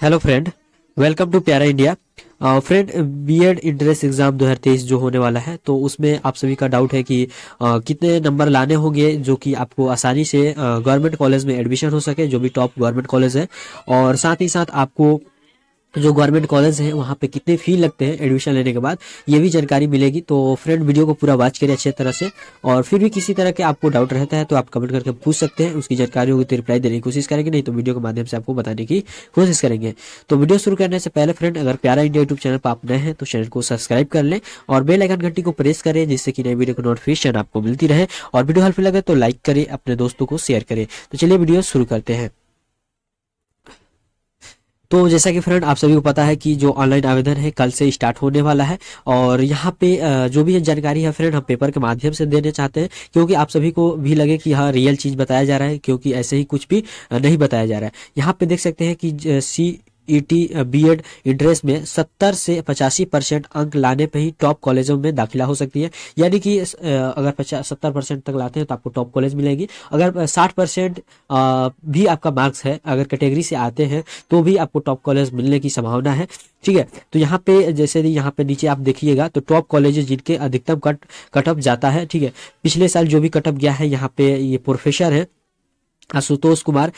hello friend welcome to प्यारा India friend B Ed entrance exam 2023 जो होने वाला है तो उसमें आप सभी का डाउट है कि uh, कितने नंबर लाने होंगे जो कि आपको आसानी से गवर्नमेंट uh, कॉलेज में एडमिशन हो सके जो भी टॉप गवर्नमेंट कॉलेज है और साथ ही साथ आपको तो जो गवर्नमेंट कॉलेज है वहाँ पे कितने फ़ी लगते हैं एडमिशन लेने के बाद ये भी जानकारी मिलेगी तो फ्रेंड वीडियो को पूरा वॉच करें अच्छे तरह से और फिर भी किसी तरह के आपको डाउट रहता है तो आप कमेंट करके पूछ सकते हैं उसकी जानकारी होगी तो रिप्लाई देने की कोशिश करेंगे नहीं तो वीडियो के माध्यम से आपको बताने की कोशिश करेंगे तो वीडियो शुरू करने से पहले फ्रेंड अगर प्यारा इंडिया यूट्यूब चैनल पर आप नए हैं तो चैनल को सब्सक्राइब कर लें और बेलाइकन घंटी को प्रेस करें जिससे कि नए वीडियो की नोटिफिकेशन आपको मिलती रहे और वीडियो हेल्पफुल लगे तो लाइक करें अपने दोस्तों को शेयर करें तो चलिए वीडियो शुरू करते हैं तो जैसा कि फ्रेंड आप सभी को पता है कि जो ऑनलाइन आवेदन है कल से स्टार्ट होने वाला है और यहाँ पे जो भी जानकारी है फ्रेंड हम पेपर के माध्यम से देने चाहते हैं क्योंकि आप सभी को भी लगे कि हाँ रियल चीज़ बताया जा रहा है क्योंकि ऐसे ही कुछ भी नहीं बताया जा रहा है यहाँ पे देख सकते हैं कि C ET e B Ed entrance में 70 से 85 परसेंट अंक लाने पर ही टॉप कॉलेजों में दाखिला हो सकती है यानी कि अगर पचास सत्तर परसेंट तक लाते हैं तो आपको टॉप कॉलेज मिलेगी अगर साठ परसेंट भी आपका मार्क्स है अगर कैटेगरी से आते हैं तो भी आपको टॉप कॉलेज मिलने की संभावना है ठीक है तो यहाँ पे जैसे यहाँ पे नीचे आप देखिएगा तो टॉप कॉलेज जिनके अधिकतम कट कटअप जाता है ठीक है पिछले साल जो भी कटअप गया है यहाँ पे ये प्रोफेसर है आशुतोष कुमार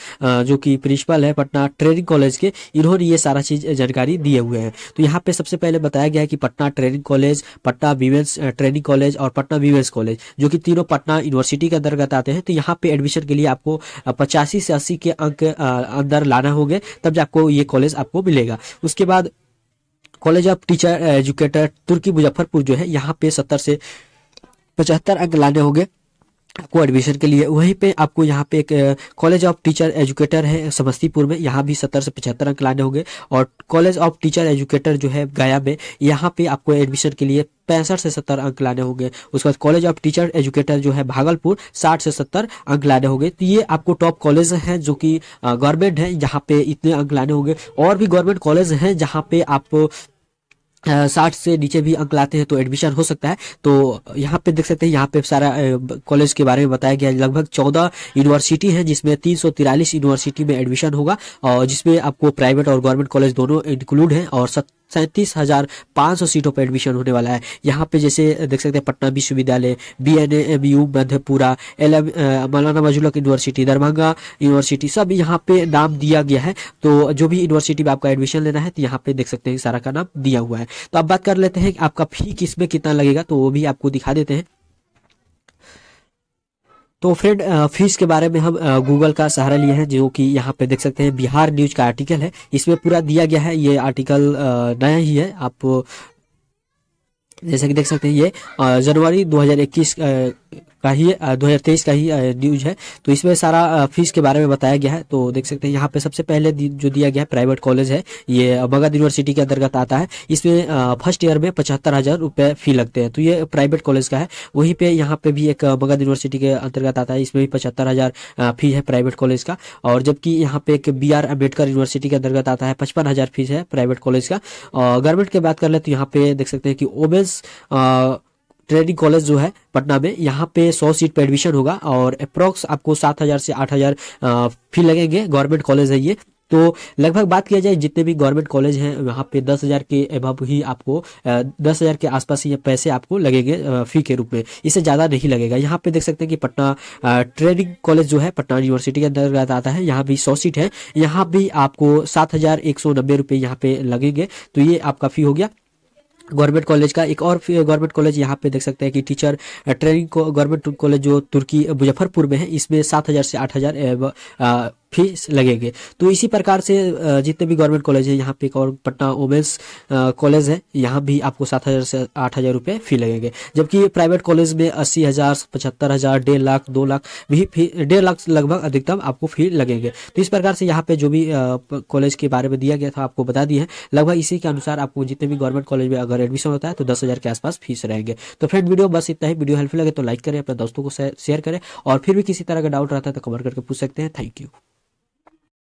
जो कि प्रिंसिपल है पटना ट्रेनिंग कॉलेज के इन्होंने ये सारा चीज़ जानकारी दिए हुए हैं तो यहाँ पे सबसे पहले बताया गया है कि Patna training college Patna women's training college और पटना वीमेंस कॉलेज जो कि तीनों पटना यूनिवर्सिटी के अंतर्गत आते हैं तो यहाँ पे एडमिशन के लिए आपको पचासी से अस्सी के अंक अंदर लाना होंगे तब जाको ये कॉलेज आपको मिलेगा उसके बाद college of teacher educator Turki Muzaffarpur जो है यहाँ पे सत्तर से पचहत्तर अंक लाने होंगे आपको एडमिशन के लिए वहीं पे आपको यहाँ पे एक कॉलेज ऑफ टीचर एजुकेटर है समस्तीपुर में यहाँ भी सत्तर से पचहत्तर अंक लाने होंगे और कॉलेज ऑफ टीचर एजुकेटर जो है गया में यहाँ पे आपको एडमिशन के लिए पैंसठ से सत्तर अंक लाने होंगे उसके बाद कॉलेज ऑफ टीचर एजुकेटर जो है भागलपुर साठ से सत्तर अंक लाने होंगे तो ये आपको टॉप कॉलेज हैं जो कि गवर्नमेंट है जहाँ पे इतने अंक लाने होंगे और भी गवर्नमेंट कॉलेज हैं जहाँ पे आप साठ से नीचे भी अंक लाते हैं तो एडमिशन हो सकता है तो यहाँ पे देख सकते हैं यहाँ पे सारा कॉलेज के बारे में बताया गया लगभग चौदह यूनिवर्सिटी है जिसमें तीन सौ तिरालीस यूनिवर्सिटी में एडमिशन होगा और जिसमें आपको प्राइवेट और गवर्नमेंट कॉलेज दोनों इंक्लूड है और सत सैंतीस हजार पाँच सौ सीटों पर एडमिशन होने वाला है यहाँ पे जैसे देख सकते हैं पटना विश्वविद्यालय B N M U Madhepura L M Maulana मजुलक यूनिवर्सिटी दरभंगा यूनिवर्सिटी सब यहाँ पे नाम दिया गया है तो जो भी यूनिवर्सिटी में आपका एडमिशन लेना है तो यहाँ पे देख सकते हैं सारा का नाम दिया हुआ है तो अब बात कर लेते हैं आपका फी किस में कितना लगेगा तो वो भी आपको दिखा देते हैं तो फ्रेंड फीस के बारे में हम गूगल का सहारा लिए हैं जो कि यहाँ पे देख सकते हैं बिहार न्यूज का आर्टिकल है इसमें पूरा दिया गया है ये आर्टिकल नया ही है आप जैसे कि देख सकते हैं ये जनवरी 2021 का ही दो हज़ार तेईस का ही न्यूज है तो इसमें सारा फीस के बारे में बताया गया है तो देख सकते हैं यहाँ पे सबसे पहले जो दिया गया है प्राइवेट कॉलेज है ये मगध यूनिवर्सिटी के अंतर्गत आता है इसमें फर्स्ट ईयर में पचहत्तर हज़ार रुपये फी लगते हैं तो ये प्राइवेट कॉलेज का है वहीं पे यहाँ पे भी एक मगध यूनिवर्सिटी के अंतर्गत आता है इसमें भी पचहत्तर हज़ार फी है प्राइवेट कॉलेज का और जबकि यहाँ पे एक बी आर अम्बेडकर यूनिवर्सिटी के अंतर्गत आता है पचपन हज़ार फीस है प्राइवेट कॉलेज का और गवर्नमेंट की बात कर ले तो यहाँ पे देख सकते हैं कि ओबेस ट्रेनिंग कॉलेज जो है पटना में यहाँ पे सौ सीट पर एडमिशन होगा और अप्रॉक्स आपको सात हज़ार से आठ हज़ार फी लगेंगे गवर्नमेंट कॉलेज है ये तो लगभग बात किया जाए जितने भी गवर्नमेंट कॉलेज हैं वहाँ पे दस हज़ार के अभाव ही आपको दस हज़ार के आसपास ही पैसे आपको लगेंगे फ़ी के रूप में इससे ज़्यादा नहीं लगेगा यहाँ पे देख सकते हैं कि पटना ट्रेनिंग कॉलेज जो है पटना यूनिवर्सिटी के अंतर्गत आता है यहाँ भी सौ सीट है यहाँ भी आपको सात हज़ार एक सौ नब्बे रुपये यहाँ पे लगेंगे तो ये आपका फ़ी हो गया गवर्नमेंट कॉलेज का एक और गवर्नमेंट कॉलेज यहाँ पे देख सकते हैं कि टीचर ट्रेनिंग को गवर्नमेंट कॉलेज जो तुर्की मुजफ्फरपुर में है इसमें सात हज़ार से आठ हज़ार फीस लगेंगे तो इसी प्रकार से जितने भी गवर्नमेंट कॉलेज है यहाँ पे एक और पटना वोमेंस कॉलेज है यहाँ भी आपको सात हज़ार से आठ हज़ार रुपये फी लगेंगे जबकि प्राइवेट कॉलेज में अस्सी हज़ार पचहत्तर हज़ार डेढ़ लाख दो लाख भी फी डेढ़ लाख लगभग अधिकतम आपको फी लगेंगे तो इस प्रकार से यहाँ पे जो भी कॉलेज के बारे में दिया गया था आपको बता दिए है लगभग इसी के अनुसार आपको जितने भी गवर्नमेंट कॉलेज में अगर एडमिशन होता है तो दस के आसपास फीस रहेंगे तो फ्रेंड वीडियो बस इतना ही वीडियो हेल्पफुल लगे तो लाइक करें अपने दोस्तों को शेयर करें और फिर भी किसी तरह का डाउट रहता है तो कमेंट करके पूछ सकते हैं थैंक यू